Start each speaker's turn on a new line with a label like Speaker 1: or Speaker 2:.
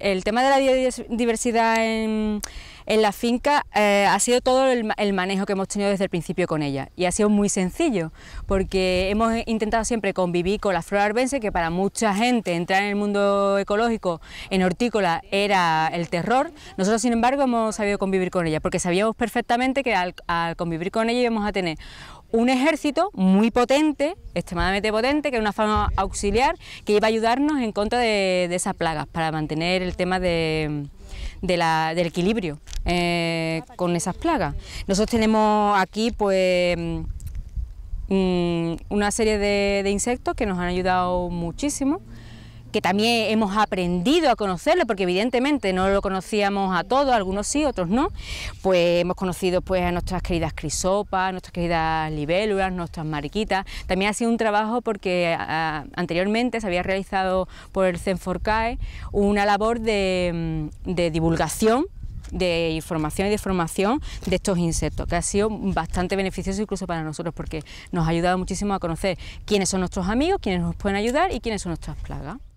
Speaker 1: El tema de la biodiversidad en, en la finca eh, ha sido todo el, manejo que hemos tenido desde el principio con ella y ha sido muy sencillo porque hemos intentado siempre convivir con la flora arbense que para mucha gente entrar en el mundo ecológico en hortícola era el terror. Nosotros sin embargo hemos sabido convivir con ella porque sabíamos perfectamente que al, convivir con ella íbamos a tener un ejército muy potente, extremadamente potente, que es una forma auxiliar que iba a ayudarnos en contra de esas plagas para mantener el tema de de la, del equilibrio eh, con esas plagas. Nosotros tenemos aquí pues mm, mm, una serie de insectos que nos han ayudado muchísimo que también hemos aprendido a conocerlo, porque evidentemente no lo conocíamos a todos, algunos sí, otros no, pues hemos conocido pues a nuestras queridas crisopas, nuestras queridas libélulas, nuestras mariquitas. También ha sido un trabajo porque anteriormente se había realizado por el CENFORCAE una labor de, mm, de divulgación de información y de formación de estos insectos, que ha sido bastante beneficioso incluso para nosotros porque nos ha ayudado muchísimo a conocer quiénes son nuestros amigos, quiénes nos pueden ayudar y quiénes son nuestras plagas.